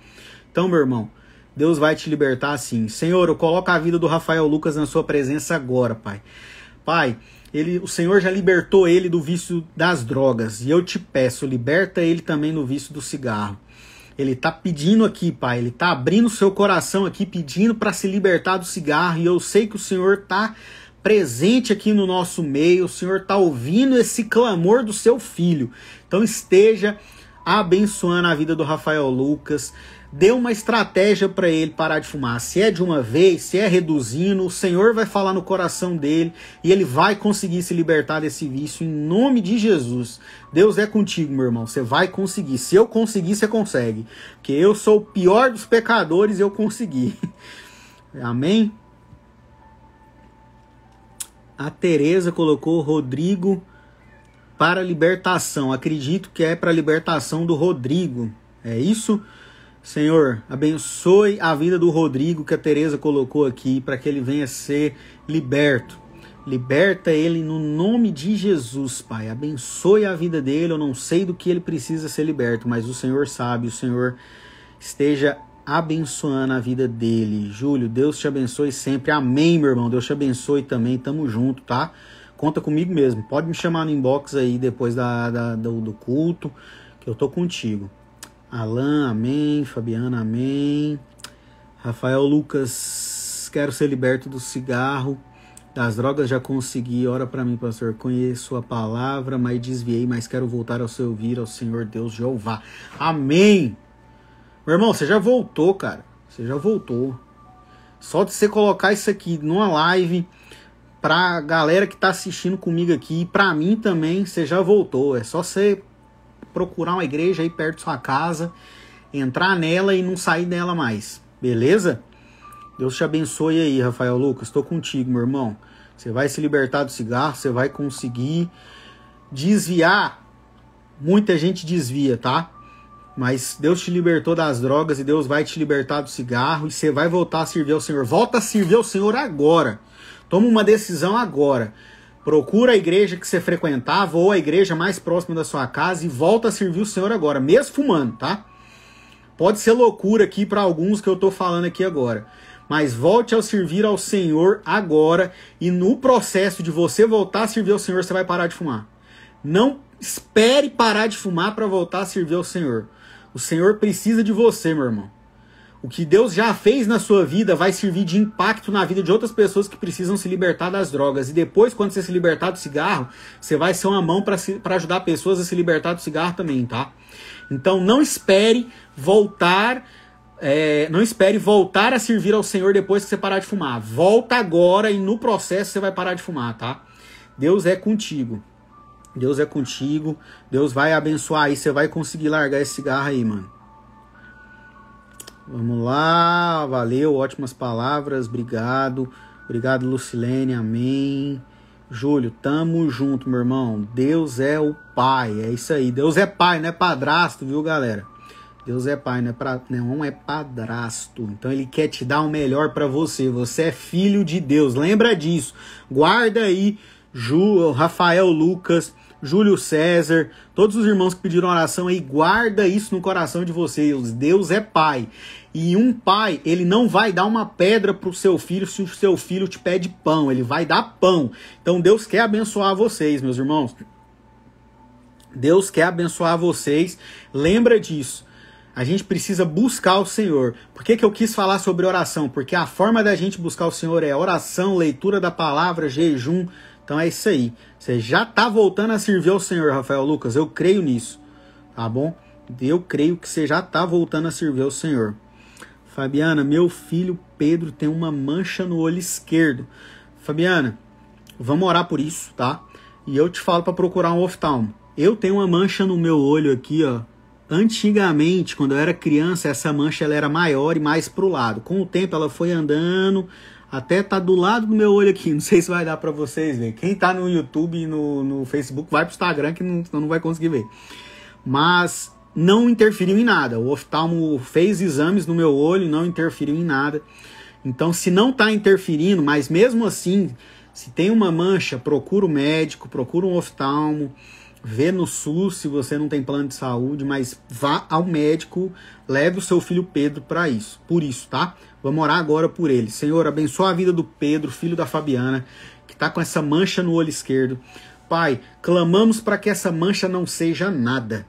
Então, meu irmão, Deus vai te libertar assim. Senhor, eu coloco a vida do Rafael Lucas na sua presença agora, Pai. Pai, ele, o Senhor já libertou ele do vício das drogas. E eu te peço, liberta ele também do vício do cigarro. Ele está pedindo aqui, Pai. Ele está abrindo seu coração aqui, pedindo para se libertar do cigarro. E eu sei que o Senhor está presente aqui no nosso meio. O Senhor está ouvindo esse clamor do seu filho. Então esteja abençoando a vida do Rafael Lucas dê uma estratégia para ele parar de fumar. Se é de uma vez, se é reduzindo, o Senhor vai falar no coração dele e ele vai conseguir se libertar desse vício em nome de Jesus. Deus é contigo, meu irmão. Você vai conseguir. Se eu conseguir, você consegue. Porque eu sou o pior dos pecadores, eu consegui. *laughs* Amém? A Teresa colocou Rodrigo para libertação. Acredito que é para libertação do Rodrigo. É isso? Senhor, abençoe a vida do Rodrigo que a Teresa colocou aqui para que ele venha ser liberto. Liberta ele no nome de Jesus, Pai. Abençoe a vida dele. Eu não sei do que ele precisa ser liberto, mas o Senhor sabe. O Senhor esteja abençoando a vida dele. Júlio, Deus te abençoe sempre. Amém, meu irmão. Deus te abençoe também. Tamo junto, tá? Conta comigo mesmo. Pode me chamar no inbox aí depois da, da do, do culto, que eu tô contigo. Alan, amém. Fabiana, amém. Rafael Lucas, quero ser liberto do cigarro. Das drogas já consegui, ora para mim, pastor. Conheço a palavra, mas desviei, mas quero voltar ao seu ouvir, ao Senhor Deus Jeová. Amém. Meu irmão, você já voltou, cara. Você já voltou. Só de você colocar isso aqui numa live pra galera que tá assistindo comigo aqui, pra mim também, você já voltou. É só você procurar uma igreja aí perto de sua casa, entrar nela e não sair dela mais. Beleza? Deus te abençoe aí, Rafael Lucas. Estou contigo, meu irmão. Você vai se libertar do cigarro, você vai conseguir desviar. Muita gente desvia, tá? Mas Deus te libertou das drogas e Deus vai te libertar do cigarro e você vai voltar a servir ao Senhor. Volta a servir ao Senhor agora. Toma uma decisão agora. Procura a igreja que você frequentava ou a igreja mais próxima da sua casa e volta a servir o Senhor agora, mesmo fumando, tá? Pode ser loucura aqui para alguns que eu tô falando aqui agora, mas volte a servir ao Senhor agora e no processo de você voltar a servir ao Senhor, você vai parar de fumar. Não espere parar de fumar para voltar a servir ao Senhor. O Senhor precisa de você, meu irmão. O que Deus já fez na sua vida vai servir de impacto na vida de outras pessoas que precisam se libertar das drogas. E depois, quando você se libertar do cigarro, você vai ser uma mão para ajudar pessoas a se libertar do cigarro também, tá? Então não espere voltar. É, não espere voltar a servir ao Senhor depois que você parar de fumar. Volta agora e no processo você vai parar de fumar, tá? Deus é contigo. Deus é contigo. Deus vai abençoar aí. Você vai conseguir largar esse cigarro aí, mano. Vamos lá, valeu, ótimas palavras, obrigado. Obrigado, Lucilene, amém. Júlio, tamo junto, meu irmão. Deus é o Pai, é isso aí. Deus é Pai, não é padrasto, viu, galera? Deus é Pai, não é, pra, não é padrasto. Então ele quer te dar o melhor para você. Você é filho de Deus, lembra disso. Guarda aí, Ju, Rafael Lucas, Júlio César, todos os irmãos que pediram oração aí, guarda isso no coração de vocês. Deus é Pai. E um pai, ele não vai dar uma pedra para o seu filho se o seu filho te pede pão, ele vai dar pão. Então Deus quer abençoar vocês, meus irmãos. Deus quer abençoar vocês. Lembra disso. A gente precisa buscar o Senhor. Por que, que eu quis falar sobre oração? Porque a forma da gente buscar o Senhor é oração, leitura da palavra, jejum. Então é isso aí. Você já tá voltando a servir ao Senhor, Rafael Lucas. Eu creio nisso. Tá bom? Eu creio que você já tá voltando a servir ao Senhor. Fabiana, meu filho Pedro tem uma mancha no olho esquerdo. Fabiana, vamos orar por isso, tá? E eu te falo para procurar um oftalmo. Eu tenho uma mancha no meu olho aqui, ó. Antigamente, quando eu era criança, essa mancha ela era maior e mais pro lado. Com o tempo ela foi andando, até tá do lado do meu olho aqui. *laughs* Não sei se vai dar para vocês ver. Quem tá no YouTube e no, no Facebook, vai pro Instagram que não, não vai conseguir ver. Mas não interferiu em nada. O oftalmo fez exames no meu olho, não interferiu em nada. Então, se não está interferindo, mas mesmo assim, se tem uma mancha, procura o um médico, procura um oftalmo, vê no SUS se você não tem plano de saúde, mas vá ao médico, leve o seu filho Pedro para isso. Por isso, tá? Vamos orar agora por ele. Senhor, abençoa a vida do Pedro, filho da Fabiana, que está com essa mancha no olho esquerdo. Pai, clamamos para que essa mancha não seja nada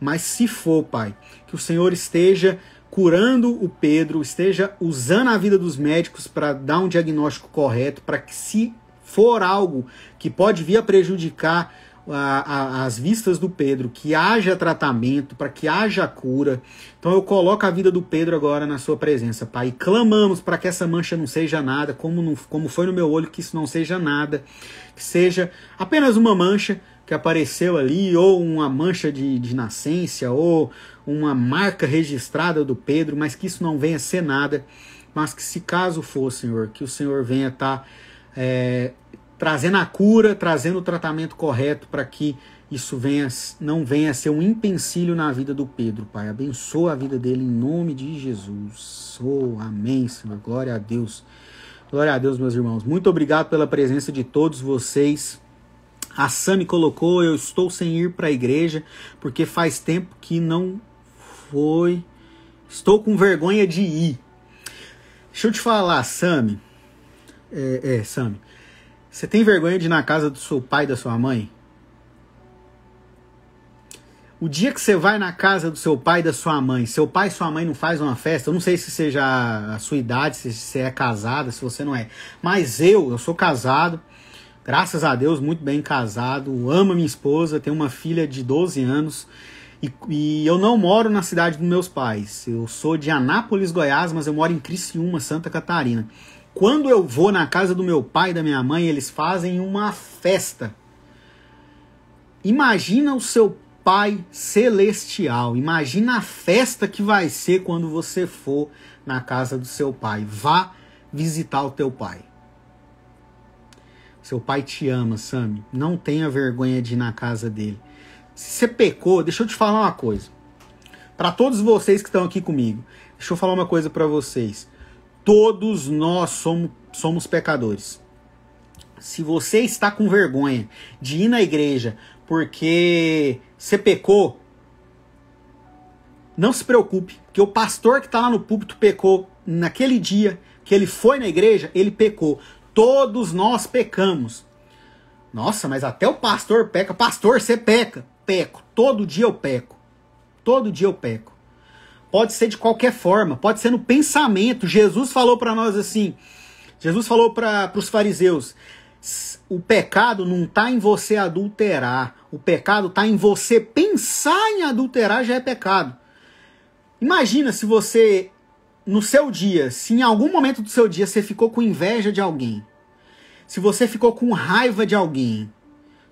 mas se for, Pai, que o Senhor esteja curando o Pedro, esteja usando a vida dos médicos para dar um diagnóstico correto, para que se for algo que pode vir a prejudicar a, a, as vistas do Pedro, que haja tratamento, para que haja cura. Então eu coloco a vida do Pedro agora na sua presença, Pai. E clamamos para que essa mancha não seja nada, como, não, como foi no meu olho, que isso não seja nada, que seja apenas uma mancha, que apareceu ali, ou uma mancha de, de nascência, ou uma marca registrada do Pedro, mas que isso não venha ser nada, mas que se caso for, Senhor, que o Senhor venha estar tá, é, trazendo a cura, trazendo o tratamento correto para que isso venha, não venha a ser um empecilho na vida do Pedro, Pai. Abençoa a vida dele em nome de Jesus. Oh, amém, Senhor. Glória a Deus. Glória a Deus, meus irmãos. Muito obrigado pela presença de todos vocês. A Sami colocou: Eu estou sem ir para a igreja porque faz tempo que não foi. Estou com vergonha de ir. Deixa eu te falar, Sami. É, é, Sami. Você tem vergonha de ir na casa do seu pai e da sua mãe? O dia que você vai na casa do seu pai e da sua mãe, seu pai e sua mãe não faz uma festa, eu não sei se seja a sua idade, se você é casada, se você não é. Mas eu, eu sou casado, graças a Deus, muito bem casado, amo minha esposa, tenho uma filha de 12 anos. E, e, eu não moro na cidade dos meus pais. Eu sou de Anápolis, Goiás, mas eu moro em Criciúma, Santa Catarina. Quando eu vou na casa do meu pai e da minha mãe, eles fazem uma festa. Imagina o seu Pai Celestial. Imagina a festa que vai ser quando você for na casa do seu pai. Vá visitar o teu pai. Seu pai te ama, Sami. Não tenha vergonha de ir na casa dele. Se você pecou, deixa eu te falar uma coisa. Para todos vocês que estão aqui comigo, deixa eu falar uma coisa para vocês. Todos nós somos, somos pecadores. Se você está com vergonha de ir na igreja porque você pecou, não se preocupe, que o pastor que está lá no púlpito pecou naquele dia que ele foi na igreja, ele pecou. Todos nós pecamos. Nossa, mas até o pastor peca. Pastor, você peca. Peco. Todo dia eu peco. Todo dia eu peco. Pode ser de qualquer forma, pode ser no pensamento. Jesus falou para nós assim: Jesus falou para os fariseus: o pecado não está em você adulterar, o pecado está em você pensar em adulterar já é pecado. Imagina se você no seu dia, se em algum momento do seu dia você ficou com inveja de alguém, se você ficou com raiva de alguém,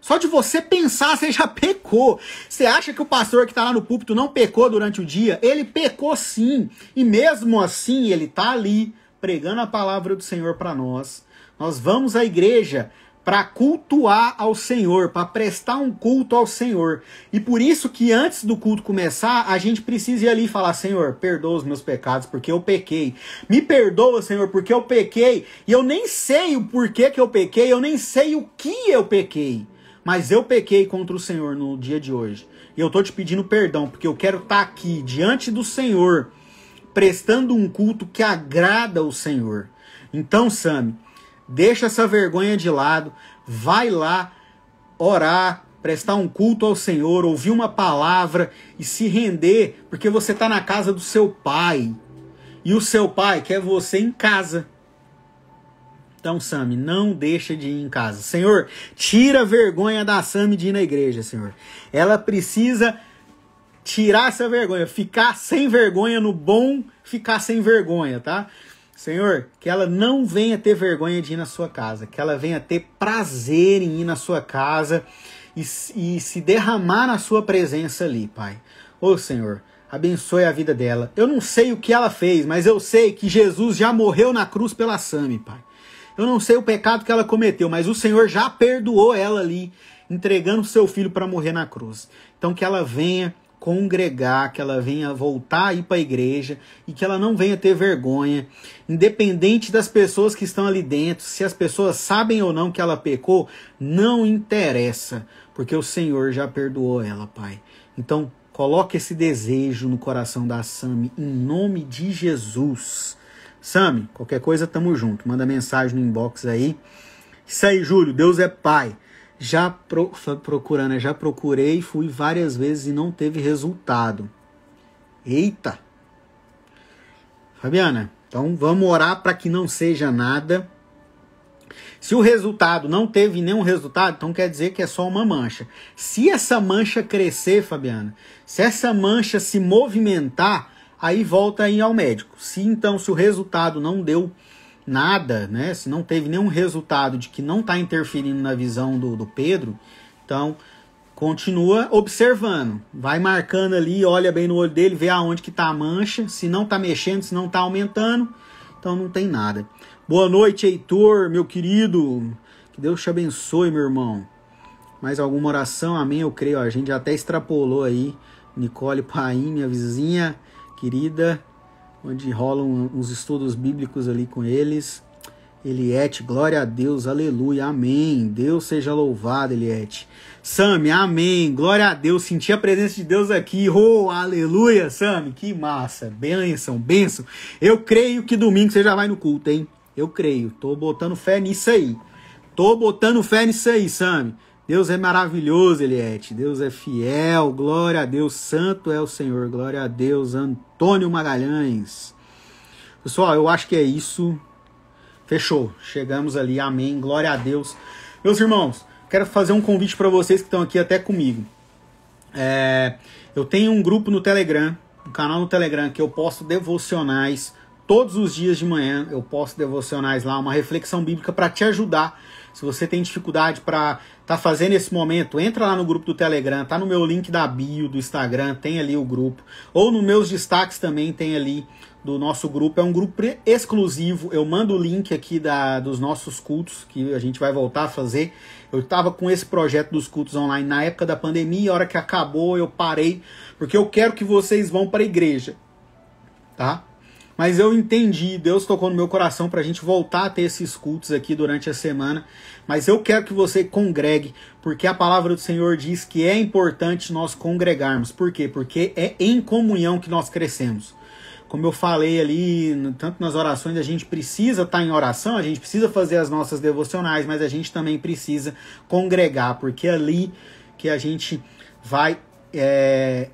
só de você pensar você já *laughs* pecou. Você acha que o pastor que está lá no púlpito não pecou durante o dia? Ele pecou sim. E mesmo assim, ele está ali pregando a palavra do Senhor para nós. Nós vamos à igreja, para cultuar ao Senhor, para prestar um culto ao Senhor. E por isso que antes do culto começar, a gente precisa ir ali e falar: Senhor, perdoa os meus pecados, porque eu pequei. Me perdoa, Senhor, porque eu pequei. E eu nem sei o porquê que eu pequei, eu nem sei o que eu pequei. Mas eu pequei contra o Senhor no dia de hoje. E eu tô te pedindo perdão, porque eu quero estar tá aqui diante do Senhor, prestando um culto que agrada o Senhor. Então, Sami, Deixa essa vergonha de lado, vai lá orar, prestar um culto ao Senhor, ouvir uma palavra e se render, porque você está na casa do seu pai. E o seu pai quer você em casa. Então, Sami, não deixa de ir em casa. Senhor, tira a vergonha da Sami de ir na igreja, Senhor. Ela precisa tirar essa vergonha, ficar sem vergonha no bom, ficar sem vergonha, tá? Senhor, que ela não venha ter vergonha de ir na sua casa, que ela venha ter prazer em ir na sua casa e, e se derramar na sua presença ali, Pai. Ô Senhor, abençoe a vida dela. Eu não sei o que ela fez, mas eu sei que Jesus já morreu na cruz pela Sami, Pai. Eu não sei o pecado que ela cometeu, mas o Senhor já perdoou ela ali, entregando seu filho para morrer na cruz. Então que ela venha congregar, que ela venha voltar aí ir para a igreja e que ela não venha ter vergonha, independente das pessoas que estão ali dentro, se as pessoas sabem ou não que ela pecou, não interessa, porque o Senhor já perdoou ela, Pai. Então, coloque esse desejo no coração da Sami em nome de Jesus. Sami, qualquer coisa, tamo junto. Manda mensagem no inbox aí. Isso aí, Júlio, Deus é Pai já pro, procurando, né? já procurei, fui várias vezes e não teve resultado. Eita! Fabiana, então vamos orar para que não seja nada. Se o resultado não teve nenhum resultado, então quer dizer que é só uma mancha. Se essa mancha crescer, Fabiana, se essa mancha se movimentar, aí volta aí ao médico. Se então se o resultado não deu nada, né? Se não teve nenhum resultado de que não está interferindo na visão do, do Pedro, então continua observando, vai marcando ali, olha bem no olho dele, vê aonde que tá a mancha, se não tá mexendo, se não tá aumentando, então não tem nada. Boa noite, Heitor, meu querido. Que Deus te abençoe, meu irmão. Mais alguma oração? Amém, eu creio. A gente até extrapolou aí. Nicole Paim, minha vizinha querida onde rolam uns estudos bíblicos ali com eles. Eliette, glória a Deus, aleluia, amém. Deus seja louvado, Eliette. Sami, amém, glória a Deus. Senti a presença de Deus aqui, oh, aleluia, Sami, que massa, benção, benção. Eu creio que domingo você já vai no culto, hein? Eu creio, tô botando fé nisso aí. Tô botando fé nisso aí, Sami. Deus é maravilhoso, Eliette. Deus é fiel. Glória a Deus. Santo é o Senhor. Glória a Deus. Antônio Magalhães. Pessoal, eu acho que é isso. Fechou. Chegamos ali. Amém. Glória a Deus. Meus irmãos, quero fazer um convite para vocês que estão aqui até comigo. É, eu tenho um grupo no Telegram, um canal no Telegram que eu posto devocionais todos os dias de manhã. Eu posto devocionais lá, uma reflexão bíblica para te ajudar se você tem dificuldade para tá fazendo esse momento, entra lá no grupo do Telegram, tá no meu link da bio do Instagram, tem ali o grupo. Ou nos meus destaques também tem ali do nosso grupo. É um grupo exclusivo. Eu mando o link aqui da, dos nossos cultos, que a gente vai voltar a fazer. Eu estava com esse projeto dos cultos online na época da pandemia, a hora que acabou eu parei, porque eu quero que vocês vão para a igreja, tá? Mas eu entendi, Deus tocou no meu coração para a gente voltar a ter esses cultos aqui durante a semana. Mas eu quero que você congregue, porque a palavra do Senhor diz que é importante nós congregarmos. Por quê? Porque é em comunhão que nós crescemos. Como eu falei ali, tanto nas orações, a gente precisa estar tá em oração, a gente precisa fazer as nossas devocionais, mas a gente também precisa congregar, porque é ali que a gente vai é,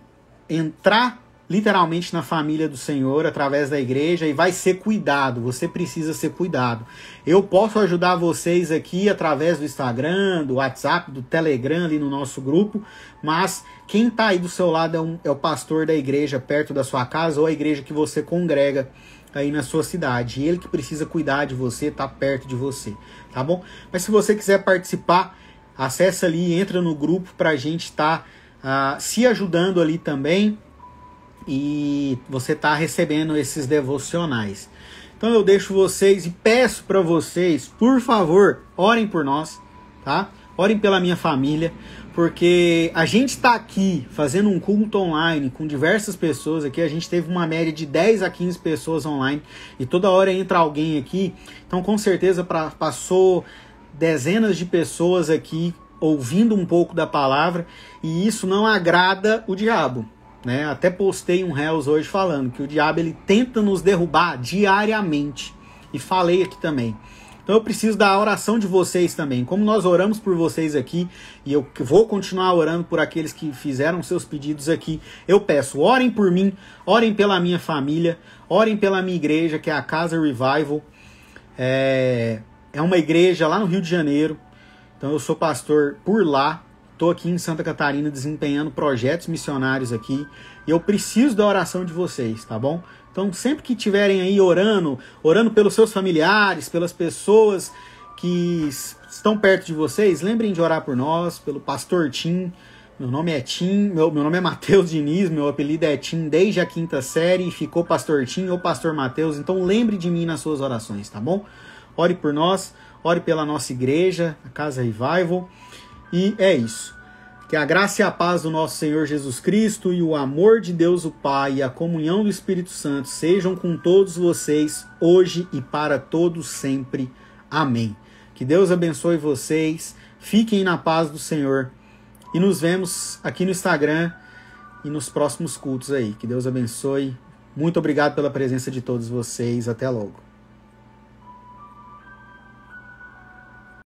entrar literalmente na família do Senhor, através da igreja, e vai ser cuidado. Você precisa ser cuidado. Eu posso ajudar vocês aqui através do Instagram, do WhatsApp, do Telegram, ali no nosso grupo, mas quem está aí do seu lado é, um, é o pastor da igreja perto da sua casa ou a igreja que você congrega aí na sua cidade. Ele que precisa cuidar de você, tá perto de você, tá bom? Mas se você quiser participar, acessa ali, entra no grupo para a gente estar tá, uh, se ajudando ali também e você está recebendo esses devocionais. Então eu deixo vocês e peço para vocês, por favor, orem por nós, tá? Orem pela minha família, porque a gente está aqui fazendo um culto online com diversas pessoas aqui. A gente teve uma média de 10 a 15 pessoas online e toda hora entra alguém aqui. Então, com certeza, pra, passou dezenas de pessoas aqui ouvindo um pouco da palavra e isso não agrada o diabo. Né? Até postei um réus hoje falando que o diabo ele tenta nos derrubar diariamente. E falei aqui também. Então eu preciso da oração de vocês também. Como nós oramos por vocês aqui, e eu vou continuar orando por aqueles que fizeram seus pedidos aqui, eu peço: orem por mim, orem pela minha família, orem pela minha igreja, que é a Casa Revival. É, é uma igreja lá no Rio de Janeiro. Então eu sou pastor por lá. Estou aqui em Santa Catarina desempenhando projetos missionários aqui e eu preciso da oração de vocês, tá bom? Então, sempre que estiverem aí orando, orando pelos seus familiares, pelas pessoas que estão perto de vocês, lembrem de orar por nós, pelo pastor Tim. Meu nome é Tim, meu, meu nome é Matheus Diniz, meu apelido é Tim desde a quinta série, ficou pastor Tim ou pastor Matheus, então lembre de mim nas suas orações, tá bom? Ore por nós, ore pela nossa igreja, a Casa Revival. E é isso. Que a graça e a paz do nosso Senhor Jesus Cristo e o amor de Deus o Pai e a comunhão do Espírito Santo sejam com todos vocês hoje e para todos sempre. Amém. Que Deus abençoe vocês. Fiquem na paz do Senhor e nos vemos aqui no Instagram e nos próximos cultos aí. Que Deus abençoe. Muito obrigado pela presença de todos vocês. Até logo.